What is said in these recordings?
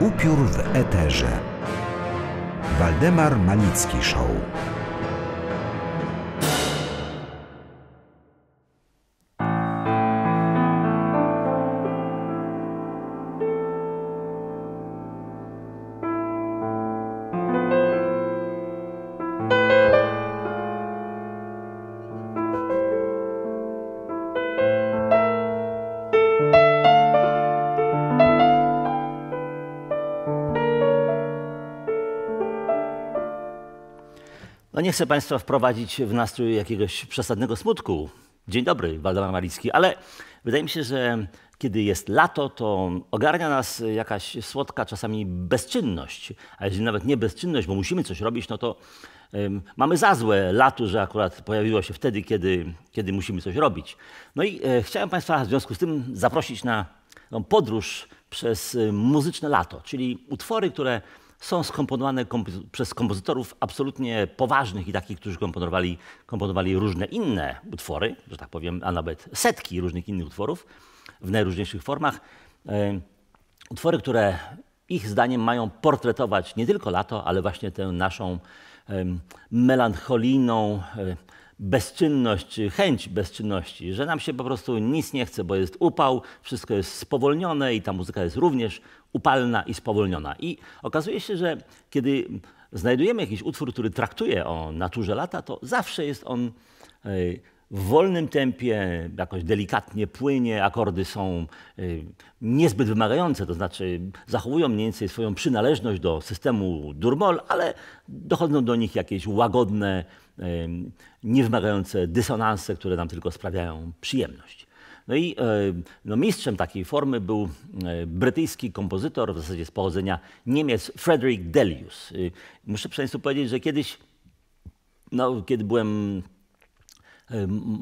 Upiór w eterze. Waldemar Malicki Show. No nie chcę Państwa wprowadzić w nastrój jakiegoś przesadnego smutku. Dzień dobry, Waldemar Malicki, ale wydaje mi się, że kiedy jest lato, to ogarnia nas jakaś słodka czasami bezczynność. A jeżeli nawet nie bezczynność, bo musimy coś robić, no to um, mamy za złe lato, że akurat pojawiło się wtedy, kiedy, kiedy musimy coś robić. No i e, chciałem Państwa w związku z tym zaprosić na no, podróż przez e, muzyczne lato, czyli utwory, które są skomponowane kompo przez kompozytorów absolutnie poważnych i takich, którzy komponowali, komponowali różne inne utwory, że tak powiem, a nawet setki różnych innych utworów w najróżniejszych formach. E, utwory, które ich zdaniem mają portretować nie tylko lato, ale właśnie tę naszą melancholijną, e, bezczynność, chęć bezczynności, że nam się po prostu nic nie chce, bo jest upał, wszystko jest spowolnione i ta muzyka jest również upalna i spowolniona. I okazuje się, że kiedy znajdujemy jakiś utwór, który traktuje o naturze lata, to zawsze jest on e, w wolnym tempie, jakoś delikatnie płynie, akordy są y, niezbyt wymagające, to znaczy zachowują mniej więcej swoją przynależność do systemu Durmol, ale dochodzą do nich jakieś łagodne, y, niewymagające dysonanse, które nam tylko sprawiają przyjemność. No i y, no mistrzem takiej formy był brytyjski kompozytor, w zasadzie z pochodzenia Niemiec, Frederick Delius. Muszę Państwu powiedzieć, że kiedyś, no, kiedy byłem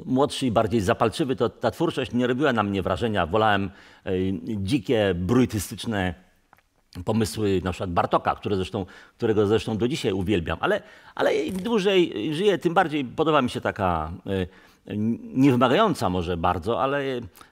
młodszy i bardziej zapalczywy, to ta twórczość nie robiła na mnie wrażenia. Wolałem dzikie, bruitystyczne pomysły na przykład Bartoka, które zresztą, którego zresztą do dzisiaj uwielbiam. Ale, ale im dłużej żyję, tym bardziej podoba mi się taka e, niewymagająca może bardzo, ale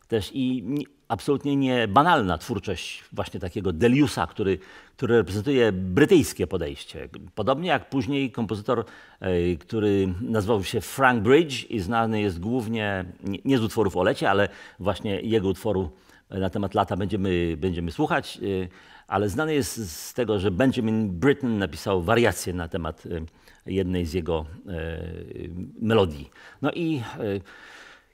też i absolutnie nie banalna twórczość właśnie takiego Deliusa, który, który reprezentuje brytyjskie podejście. Podobnie jak później kompozytor, e, który nazywał się Frank Bridge i znany jest głównie nie z utworów o lecie, ale właśnie jego utworu na temat lata będziemy, będziemy słuchać, e, ale znany jest z tego, że Benjamin Britten napisał wariacje na temat e, jednej z jego melodii. No i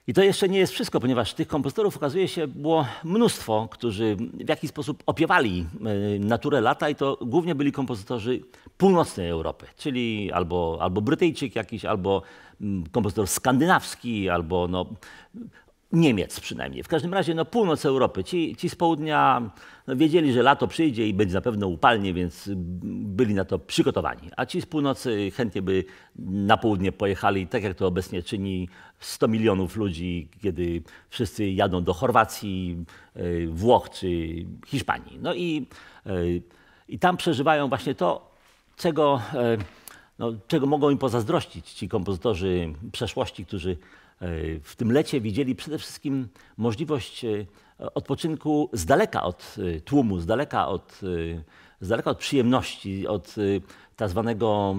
i to jeszcze nie jest wszystko, ponieważ tych kompozytorów okazuje się było mnóstwo, którzy w jakiś sposób opiewali e, naturę lata i to głównie byli kompozytorzy północnej Europy, czyli albo, albo Brytyjczyk jakiś, albo mm, kompozytor skandynawski, albo no, Niemiec przynajmniej. W każdym razie no, północ Europy. Ci, ci z południa no, wiedzieli, że lato przyjdzie i będzie zapewne upalnie, więc byli na to przygotowani. A ci z północy chętnie by na południe pojechali, tak jak to obecnie czyni 100 milionów ludzi, kiedy wszyscy jadą do Chorwacji, e, Włoch czy Hiszpanii. No i, e, i tam przeżywają właśnie to, czego, e, no, czego mogą im pozazdrościć ci kompozytorzy przeszłości, którzy E, w tym lecie widzieli przede wszystkim możliwość e, odpoczynku z daleka od e, tłumu, z daleka od, z daleka od przyjemności, od tak zwanego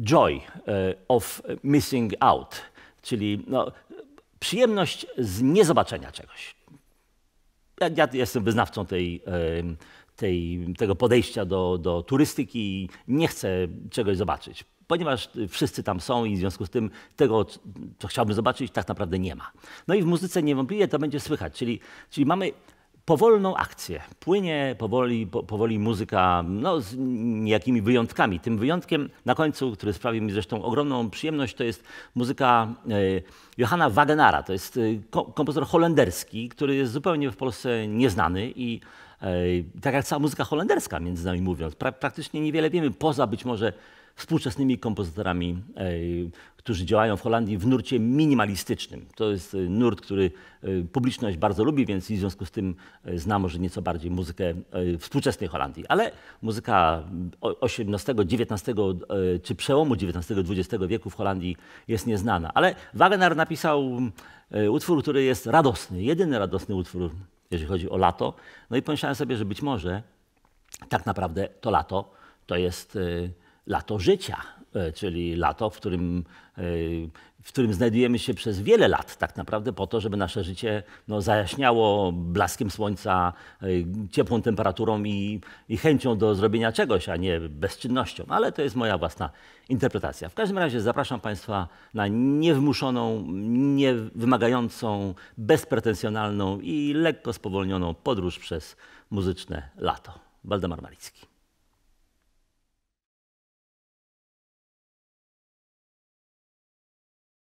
joy of missing out, czyli no, przyjemność z niezobaczenia czegoś. Ja, ja jestem wyznawcą tej, tej, tego podejścia do, do turystyki i nie chcę czegoś zobaczyć ponieważ y, wszyscy tam są i w związku z tym tego, co chciałbym zobaczyć, tak naprawdę nie ma. No i w muzyce niewątpliwie to będzie słychać, czyli, czyli mamy powolną akcję. Płynie powoli, po, powoli muzyka no, z niejakimi wyjątkami. Tym wyjątkiem na końcu, który sprawi mi zresztą ogromną przyjemność, to jest muzyka y, Johanna Wagenara. To jest y, kompozytor holenderski, który jest zupełnie w Polsce nieznany i y, tak jak cała muzyka holenderska, między nami mówiąc, pra praktycznie niewiele wiemy, poza być może współczesnymi kompozytorami, e, którzy działają w Holandii w nurcie minimalistycznym. To jest e, nurt, który e, publiczność bardzo lubi, więc w związku z tym zna może nieco bardziej muzykę współczesnej Holandii. Ale muzyka XVIII, XIX czy przełomu XIX-XX wieku w Holandii jest nieznana. Ale Wagner napisał utwór, który jest radosny, jedyny radosny utwór, jeżeli chodzi o lato. No i pomyślałem sobie, że być może tak naprawdę to lato to jest lato życia, e, czyli lato, w którym, e, w którym znajdujemy się przez wiele lat, tak naprawdę po to, żeby nasze życie no, zajaśniało blaskiem słońca, e, ciepłą temperaturą i, i chęcią do zrobienia czegoś, a nie bezczynnością. Ale to jest moja własna interpretacja. W każdym razie zapraszam Państwa na niewymuszoną, niewymagającą, bezpretensjonalną i lekko spowolnioną podróż przez muzyczne lato. Waldemar Malicki.